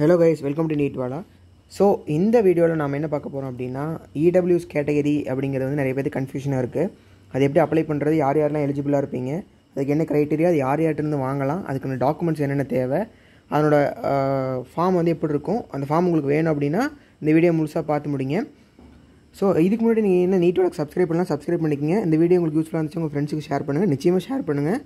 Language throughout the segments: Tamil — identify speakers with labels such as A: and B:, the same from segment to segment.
A: hello guys welcome to NEET Wala so இந்த வீடியோவில் நாம் என்ன பார்க்க போகிறோம் அப்படின்னா இடபிள்யூஸ் e கேட்டகரி அப்படிங்கிறது வந்து நிறைய பேர் கன்ஃபியூஷனாக இருக்குது அது எப்படி அப்ளை பண்ணுறது யார் யாரெலாம் எலிஜிபிளாக இருப்பீங்க அதுக்கு என்ன க்ரைட்டீரியா அது யார் யார்கிட்டருந்து வாங்கலாம் அதுக்கான டாக்குமெண்ட்ஸ் என்னென்ன தேவை அதனோட ஃபார்ம் வந்து எப்படி இருக்கும் அந்த ஃபார்ம் உங்களுக்கு வேணும் அப்படின்னா இந்த வீடியோ முழுசாக பார்த்து முடிங்க ஸோ இதுக்கு முன்னாடி நீங்கள் என்ன நீட்டோட சப்ஸ்கிரைப் பண்ணலாம் சப்ஸ்கிரைப் பண்ணிக்கங்க இந்த வீடியோ உங்களுக்கு யூஸ்ஃபுல்லாக இருந்துச்சு உங்கள் ஃப்ரெண்ட்ஸுக்கு ஷேர் பண்ணுங்கள் நிச்சயமாக ஷேர் பண்ணுங்கள்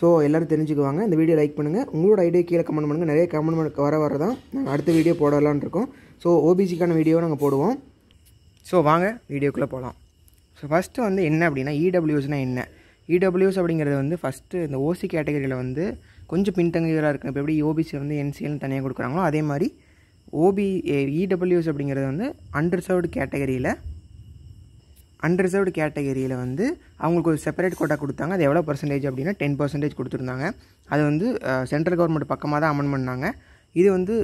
A: ஸோ எல்லோரும் தெரிஞ்சுக்குவாங்க இந்த வீடியோ லைக் பண்ணுங்கள் உங்களோட ஐடியா கீழே கமெண்ட் பண்ணுங்கள் நிறைய கமெண்ட் வர வர தான் நாங்கள் அடுத்த வீடியோ போடலான் இருக்கோம் ஸோ ஓபிசிக்கான வீடியோ நாங்கள் போடுவோம் ஸோ வாங்க வீடியோக்குள்ளே போகலாம் ஸோ ஃபஸ்ட்டு வந்து என்ன அப்படின்னா இடபிள்யூஸ்னால் e என்ன இடபிள்யூஸ் e அப்படிங்கிறது வந்து ஃபஸ்ட்டு இந்த ஓசி கேட்டகரியில் வந்து கொஞ்சம் பின்தங்கியதாக இருக்கும் இப்போ எப்படி ஓபிசி வந்து என்சிஎல்னு தனியாக கொடுக்குறாங்களோ அதே மாதிரி ஓபி இடபிள்யூஸ் e அப்படிங்கிறது வந்து அண்டர்சர்வ்டு கேட்டகரியில் அன்ரிசர்வ்டு கேட்டகரியில் வந்து அவங்களுக்கு ஒரு செப்பரேட் கோட்டா கொடுத்தாங்க அது எவ்வளோ பர்சன்டேஜ் அப்படின்னா டென் பர்சன்டேஜ் கொடுத்துருந்தாங்க அது வந்து சென்ட்ரல் கவர்மெண்ட் பக்கமாக தான் அமெண்ட் பண்ணாங்க இது வந்து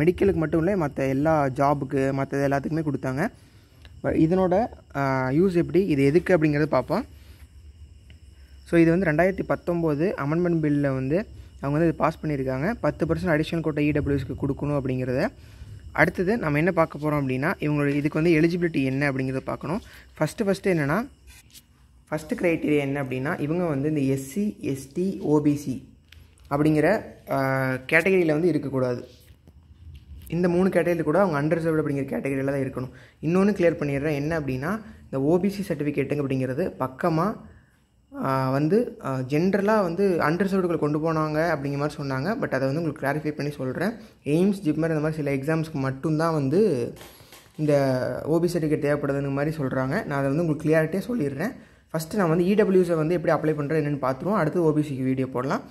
A: மெடிக்கலுக்கு மட்டும் இல்லை மற்ற எல்லா ஜாபுக்கு மற்ற எல்லாத்துக்குமே கொடுத்தாங்க இதனோட யூஸ் எப்படி இது எதுக்கு அப்படிங்கிறது பார்ப்போம் ஸோ இது வந்து ரெண்டாயிரத்தி பத்தொம்போது அமெண்ட்மெண்ட் பில்லில் வந்து அவங்க வந்து இது பாஸ் பண்ணியிருக்காங்க பத்து பர்சன்ட் அடிஷ்னல் கோட்டை இடபிள்யூஸ்க்கு கொடுக்கணும் அப்படிங்கிறத அடுத்தது நம்ம என்ன பார்க்க போகிறோம் அப்படின்னா இவங்களோட இதுக்கு வந்து எலிஜிபிலிட்டி என்ன அப்படிங்கிறத பார்க்கணும் ஃபஸ்ட்டு ஃபஸ்ட்டு என்னென்னா ஃபஸ்ட்டு க்ரைட்டீரியா என்ன அப்படின்னா இவங்க வந்து இந்த எஸ்சி எஸ்டி ஓபிசி அப்படிங்கிற கேட்டகரியில் வந்து இருக்கக்கூடாது இந்த மூணு கேட்டகரியில் கூட அவங்க அண்டர் ரிசர்வ்டு அப்படிங்கிற கேட்டகரியில் தான் இருக்கணும் இன்னொன்று கிளியர் பண்ணிடுறேன் என்ன அப்படின்னா இந்த ஓபிசி சர்டிஃபிகேட்டுங்க அப்படிங்கிறது பக்கமாக வந்து ஜென்ரலாக வந்து அண்டர் கொண்டு போனாங்க அப்படிங்கிற மாதிரி சொன்னாங்க பட் அதை வந்து உங்களுக்கு கிளாரிஃபை பண்ணி சொல்கிறேன் எய்ம்ஸ் ஜிப்மர் இந்த மாதிரி சில எக்ஸாம்ஸ்க்கு மட்டும்தான் வந்து இந்த ஓபி சர்டிஃபிகேட் தேவைப்படுதுங்க மாதிரி சொல்கிறாங்க நான் அதை வந்து உங்களுக்கு கிளியாரிட்டியாக சொல்லிடுறேன் ஃபஸ்ட்டு நான் வந்து இடபிள்யூஸை e வந்து எப்படி அப்ளை பண்ணுறேன் என்னென்னு பார்த்துருவோம் அடுத்து ஓபிசிக்கு வீடியோ போடலாம்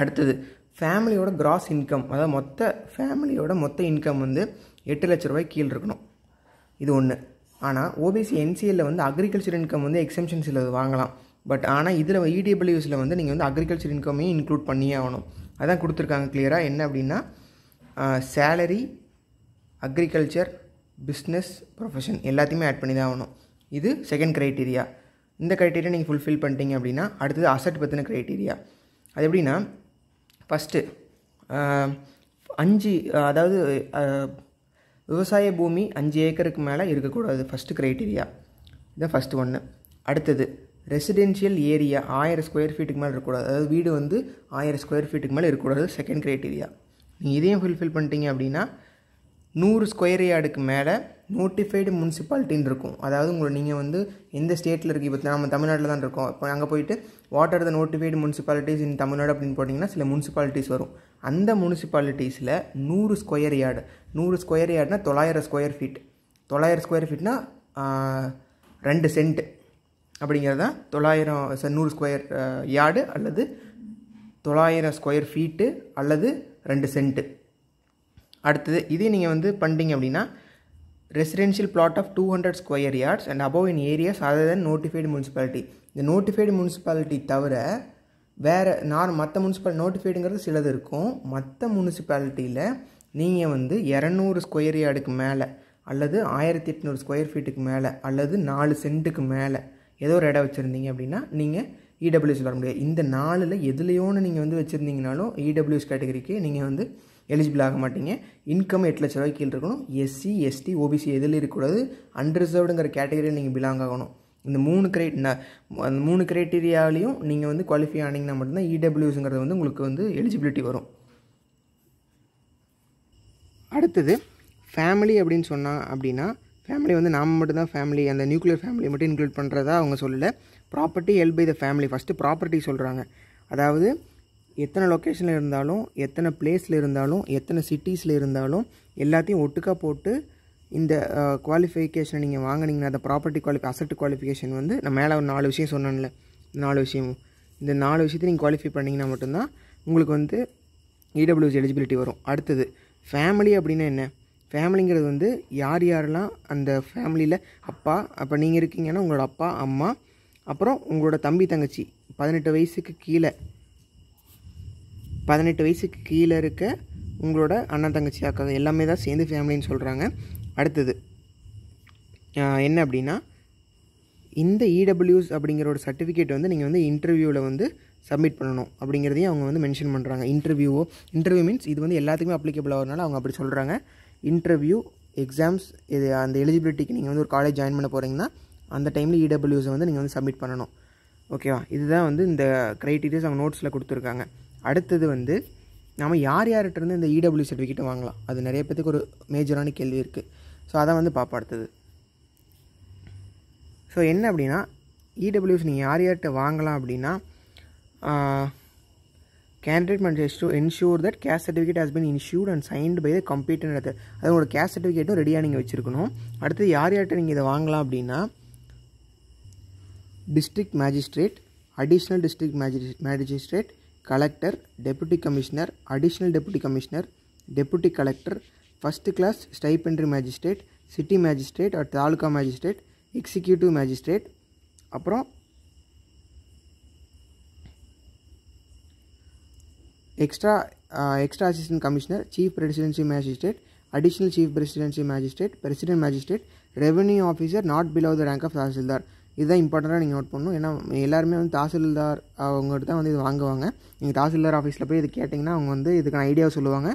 A: அடுத்தது ஃபேமிலியோட கிராஸ் இன்கம் அதாவது மொத்த ஃபேமிலியோட மொத்த இன்கம் வந்து எட்டு லட்ச ரூபாய் கீழே இருக்கணும் இது ஒன்று ஆனால் ஓபிசி என்சிஎல்ல வந்து அக்ரிகல்ச்சர் இன்கம் வந்து எக்ஸம்ஷன்ஸில் வாங்கலாம் பட் ஆனால் இதில் இடபிள்யூஸில் e வந்து நீங்கள் வந்து அக்ரிகல்ச்சர் இன்கமையும் இன்க்ளூட் பண்ணியே ஆகணும் அதான் கொடுத்துருக்காங்க கிளியராக என்ன அப்படின்னா சேலரி அக்ரிகல்ச்சர் பிஸ்னஸ் ப்ரொஃபஷன் எல்லாத்தையுமே ஆட் பண்ணி தான் ஆகணும் இது செகண்ட் க்ரைட்டீரியா இந்த க்ரைட்டீரியா நீங்கள் ஃபுல்ஃபில் பண்ணிட்டீங்க அப்படின்னா அடுத்தது அசட் பற்றின க்ரைட்டீரியா அது எப்படின்னா ஃபஸ்ட்டு அஞ்சு அதாவது விவசாய பூமி அஞ்சு ஏக்கருக்கு மேலே இருக்கக்கூடாது ஃபஸ்ட்டு க்ரைட்டீரியா இதுதான் ஃபஸ்ட்டு ஒன்று அடுத்தது ரெசிடென்ஷியல் ஏரியா ஆயிரம் ஸ்கொயர் ஃபீட்டுக்கு மேலே இருக்கக்கூடாது அதாவது வீடு வந்து ஆயிரம் ஸ்கொயர் ஃபீட்டுக்கு மேலே இருக்கக்கூடாது செகண்ட் க்ரைட்டீரியா நீங்கள் இதையும் ஃபுல்ஃபில் பண்ணிட்டீங்க அப்படின்னா நூறு ஸ்கொயர் யார்டுக்கு மேலே நோட்டிஃபைடு முனிசிபாலிட்டின்னு இருக்கும் அதாவது உங்களை நீங்கள் வந்து எந்த ஸ்டேட்டில் இருக்குது இப்போ நம்ம தமிழ்நாட்டில் தான் இருக்கோம் இப்போ அங்கே போயிட்டு what are the notified municipalities in Tamil Nadu அப்படின்னு போட்டிங்கன்னா சில முன்சிபாலிட்டிஸ் வரும் அந்த முனிசிபாலிட்டிஸில் நூறு ஸ்கொயர் யார்டு நூறு ஸ்கொயர் யார்டுனா தொள்ளாயிரம் ஸ்கொயர் ஃபீட் தொள்ளாயிரம் ஸ்கொயர் ஃபீட்னா ரெண்டு சென்ட் அப்படிங்கிறது தான் தொள்ளாயிரம் நூறு ஸ்கொயர் யார்டு அல்லது தொள்ளாயிரம் ஸ்கொயர் ஃபீட்டு அல்லது ரெண்டு சென்ட்டு அடுத்தது இதே நீங்கள் வந்து பண்ணிட்டீங்க அப்படின்னா residential plot of two hundred square yards and above in areas other than notified municipality இந்த நோட்டிஃபைடு முனிசிபாலிட்டி தவிர வேறு நான் மற்ற முனிசிபால் நோட்டிஃபைடுங்கிறது சிலது இருக்கும் மற்ற முனிசிபாலிட்டியில் நீங்கள் வந்து இரநூறு ஸ்கொயர் யார்டுக்கு மேலே அல்லது ஆயிரத்தி எட்நூறு ஸ்கொயர் ஃபீட்டுக்கு மேலே அல்லது நாலு சென்ட்டுக்கு மேலே ஏதோ ஒரு இடம் வச்சுருந்தீங்க அப்படின்னா நீங்கள் இடபிள்யூஸ் e வர முடியாது இந்த நாளில் எதுலையோன்னு நீங்கள் வந்து வச்சுருந்தீங்கனாலும் இடபிள்யூஸ் e கேட்டகரிக்கு நீங்கள் வந்து எலிஜிபிள் ஆக மாட்டீங்க இன்கம் எட்டு லட்ச ரூபாய்க்கு கீழே இருக்கணும் எஸ்சி எஸ்டி ஓபிசி எதில் இருக்கக்கூடாது அன்ரிசர்வ்டுங்கிற கேட்டகரியில் நீங்கள் பிலாங் ஆகணும் இந்த மூணு கிரைட் அந்த மூணு கிரைட்டீரியாவிலையும் நீங்கள் வந்து குவாலிஃபை ஆனீங்கன்னா மட்டும்தான் இடபிள்யூஸுங்கிறது e வந்து உங்களுக்கு வந்து எலிஜிபிலிட்டி வரும் அடுத்தது ஃபேமிலி அப்படின்னு சொன்னால் அப்படின்னா ஃபேமிலி வந்து நாம் மட்டும்தான் ஃபேமிலி அந்த நியூக்ளியர் ஃபேமிலி மட்டும் இன்க்ளூட் பண்ணுறதா அவங்க சொல்லலை property held by the family first property சொல்கிறாங்க அதாவது எத்தனை லொக்கேஷனில் இருந்தாலும் எத்தனை பிளேஸில் இருந்தாலும் எத்தனை சிட்டிஸில் இருந்தாலும் எல்லாத்தையும் ஒட்டுக்காக போட்டு இந்த குவாலிஃபிகேஷனை நீங்கள் வாங்கினீங்கன்னா அந்த ப்ராப்பர்ட்டி குவாலிஃபி அசட் குவாலிஃபிகேஷன் வந்து நான் மேலே ஒரு நாலு விஷயம் சொன்னேன்ல நாலு விஷயம் இந்த நாலு விஷயத்தை நீங்கள் குவாலிஃபை பண்ணிங்கன்னா மட்டும்தான் உங்களுக்கு வந்து இடபிள்யூஸ் e எலிஜிபிலிட்டி வரும் அடுத்தது ஃபேமிலி அப்படின்னா என்ன ஃபேமிலிங்கிறது வந்து யார் யாரெல்லாம் அந்த ஃபேமிலியில் அப்பா அப்போ நீங்கள் இருக்கீங்கன்னா உங்களோட அப்பா அம்மா அப்புறம் உங்களோட தம்பி தங்கச்சி பதினெட்டு வயசுக்கு கீழே பதினெட்டு வயசுக்கு கீழே இருக்க உங்களோட அண்ணன் தங்கச்சி அக்கா எல்லாமே தான் சேர்ந்து ஃபேமிலின்னு சொல்கிறாங்க அடுத்தது என்ன அப்படின்னா இந்த இடபிள்யூஸ் e அப்படிங்கிற ஒரு சர்டிஃபிகேட் வந்து நீங்கள் வந்து இன்டர்வியூவில் வந்து சப்மிட் பண்ணணும் அப்படிங்கிறதையும் அவங்க வந்து மென்ஷன் பண்ணுறாங்க இன்டர்வியூவோ இன்டர்வியூ மீன்ஸ் இது வந்து எல்லாத்துக்குமே அப்ளிகபிள் ஆகிறதுனால அவங்க அப்படி சொல்கிறாங்க இன்டர்வியூ எக்ஸாம்ஸ் இது அந்த எலிஜிபிலிட்டிக்கு நீங்கள் வந்து ஒரு காலேஜ் ஜாயின் பண்ண போகிறீங்கன்னா அந்த டைமில் இடபிள்யூஸை வந்து நீங்கள் வந்து சப்மிட் பண்ணணும் ஓகேவா இதுதான் வந்து இந்த க்ரைட்டீரியாஸ் அவங்க நோட்ஸில் கொடுத்துருக்காங்க அடுத்தது வந்து நம்ம யார் யார்கிட்டருந்து இந்த இடபிள்யூ சர்டிஃபிகேட்டை வாங்கலாம் அது நிறைய பேத்துக்கு ஒரு மேஜரான கேள்வி இருக்குது ஸோ அதை வந்து பார்ப்போம் அடுத்தது ஸோ என்ன அப்படின்னா இடபிள்யூஸ் நீங்கள் யார் யார்கிட்ட வாங்கலாம் அப்படின்னா candidate must has to ensure that cash certificate has been issued and signed by the competent அது உங்களோட கேஸ்ட் சர்டிஃபிகேட்டும் ரெடியாக நீங்கள் வச்சுருக்கணும் அடுத்து யார் யார்கிட்ட நீங்கள் இதை வாங்கலாம் அப்படின்னா district magistrate additional district magistrate collector deputy commissioner additional deputy commissioner deputy collector first class stipendiary magistrate city magistrate at taluka magistrate executive magistrate அப்புறம் extra extra assistant commissioner chief presidency magistrate additional chief presidency magistrate president magistrate revenue officer not below the rank of tahsildar இதுதான் இம்பார்ட்டண்ட்டாக நீங்கள் நோட் பண்ணணும் ஏன்னா எல்லாருமே வந்து தாசில்தார் அவங்ககிட்ட தான் வந்து இது வாங்குவாங்க நீங்கள் தாசில்தார் ஆஃபீஸில் போய் இது கேட்டிங்கன்னா அவங்க வந்து இதுக்கான ஐடியாவை சொல்லுவாங்க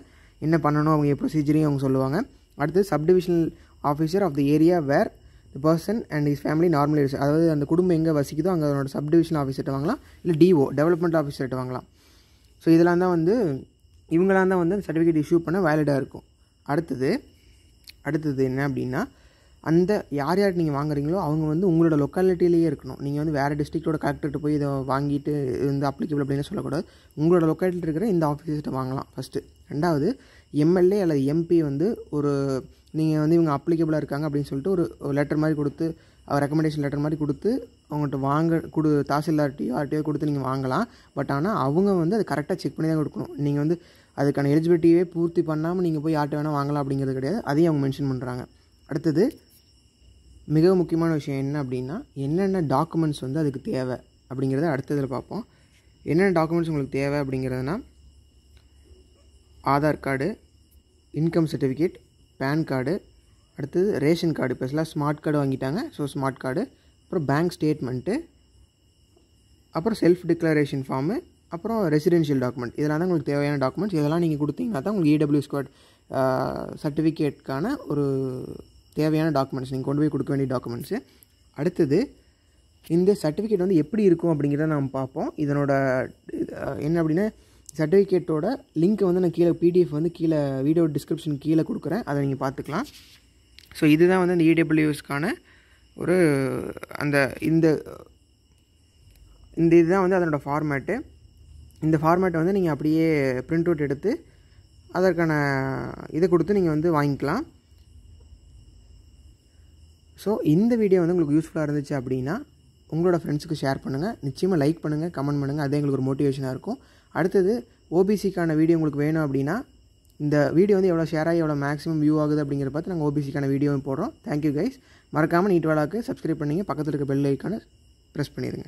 A: என்ன பண்ணணும் அவங்க ப்ரொசீஜரையும் அவங்க சொல்லுவாங்க அடுத்து subdivisional officer of the area where the person and is family normal அதாவது அந்த குடும்பம் எங்கே வசிக்குதோ அங்கே அதனோட சப்டிவிஷன் ஆஃபீஸர்கிட்ட வாங்கலாம் இல்லை டிஓ டெவலப்மெண்ட் ஆஃபீஸர்கிட்ட வாங்கலாம் ஸோ இதெல்லாம் தான் வந்து இவங்களாம் தான் வந்து அந்த சர்டிஃபிகேட் இஷ்யூ பண்ண வேலிடாக இருக்கும் அடுத்தது அடுத்தது என்ன அப்படின்னா அந்த யார் யார் நீங்கள் வாங்குறீங்களோ அவங்க வந்து உங்களோட லொக்காலிட்டிலேயே இருக்கணும் நீங்கள் வந்து வேறு டிஸ்ட்ரிக்டோட கலெக்டர்கிட்ட போய் இதை வாங்கிட்டு இந்த அப்ளிகபிள் அப்படின்னு சொல்லக்கூடாது உங்களோட லொக்காலிட்டி இருக்கிற இந்த ஆஃபீஸர்கிட்ட வாங்கலாம் ஃபஸ்ட்டு ரெண்டாவது எம்எல்ஏ அல்லது எம்பி வந்து ஒரு நீங்கள் வந்து இவங்க அப்ளிகபிளாக இருக்காங்க அப்படின்னு சொல்லிட்டு ஒரு லெட்டர் மாதிரி கொடுத்து அவர் ரெக்கமெண்டேஷன் லெட்டர் மாதிரி கொடுத்து அவங்கள்ட்ட வாங்க கொடு தாசில்தார்ட்டியோ ஆர்டியோ கொடுத்து நீங்கள் வாங்கலாம் பட் ஆனால் அவங்க வந்து அது கரெக்டாக செக் பண்ணி தான் கொடுக்கணும் நீங்கள் வந்து அதுக்கான எலிஜிபிலிட்டியே பூர்த்தி பண்ணாமல் நீங்கள் போய் ஆட்டோ வேணால் வாங்கலாம் அப்படிங்கிறது கிடையாது அதையும் அவங்க மென்ஷன் பண்ணுறாங்க அடுத்தது மிக முக்கியமான விஷயம் என்ன அப்படின்னா என்னென்ன டாக்குமெண்ட்ஸ் வந்து அதுக்கு தேவை அப்படிங்கிறத அடுத்ததில் பார்ப்போம் என்னென்ன டாக்குமெண்ட்ஸ் உங்களுக்கு தேவை அப்படிங்கிறதுனா Aadhaar card income certificate pan card அடுத்தது ரேஷன் கார்டு இப்போ ஸ்மார்ட் கார்டு வாங்கிட்டாங்க ஸோ ஸ்மார்ட் கார்டு அப்புறம் பேங்க் ஸ்டேட்மெண்ட்டு அப்புறம் செல்ஃப் டிக்ளரேஷன் ஃபார்மு அப்புறம் ரெசிடென்ஷியல் டாக்குமெண்ட் இதெல்லாம் தான் உங்களுக்கு தேவையான டாக்குமெண்ட்ஸ் இதெல்லாம் நீங்கள் கொடுத்தீங்கன்னா தான் உங்களுக்கு இடபிள்யூ ஸ்குவாட் சர்டிஃபிகேட்டுக்கான ஒரு தேவையான டாக்குமெண்ட்ஸ் நீங்கள் கொண்டு போய் கொடுக்க வேண்டிய டாக்குமெண்ட்ஸு அடுத்தது இந்த சர்டிஃபிகேட் வந்து எப்படி இருக்கும் அப்படிங்கிறத நம்ம பார்ப்போம் இதனோட என்ன அப்படின்னா சர்டிஃபிகேட்டோட லிங்க்கை வந்து நான் கீழே பிடிஎஃப் வந்து கீழே வீடியோ டிஸ்கிரிப்ஷன் கீழே கொடுக்குறேன் அதை நீங்கள் பார்த்துக்கலாம் ஸோ இதுதான் வந்து அந்த இடபிள்யூஎஸ்க்கான e ஒரு அந்த இந்த இந்த இதுதான் வந்து அதனோட ஃபார்மேட்டு இந்த ஃபார்மேட்டை வந்து நீங்கள் அப்படியே ப்ரிண்ட் அவுட் எடுத்து அதற்கான இதை கொடுத்து நீங்கள் வந்து வாங்கிக்கலாம் ஸோ இந்த வீடியோ வந்து உங்களுக்கு யூஸ்ஃபுல்லாக இருந்துச்சு அப்படின்னா உங்களோட ஃப்ரெண்ட்ஸுக்கு ஷேர் பண்ணுங்கள் நிச்சயமாக லைக் பண்ணுங்கள் கமெண்ட் பண்ணுங்கள் அது எங்களுக்கு ஒரு மோட்டிவேஷனாக இருக்கும் அடுத்தது ஓபிசிக்கான வீடியோ உங்களுக்கு வேணும் அப்படின்னா இந்த வீடியோ வந்து எவ்வளோ ஷேர் ஆகி எவ்வளோ மேக்ஸிமம் வியூ ஆகுது அப்படிங்கிற பார்த்து நாங்கள் ஓபிசிக்கான வீடியோவும் போடுறோம் தேங்க்யூ கைஸ் மறக்காமல் நீட் வேலாக்கு சப்ஸ்கிரைப் பண்ணிங்க பக்கத்தில் இருக்க பெல் ஐக்கான ப்ரெஸ் பண்ணிடுங்க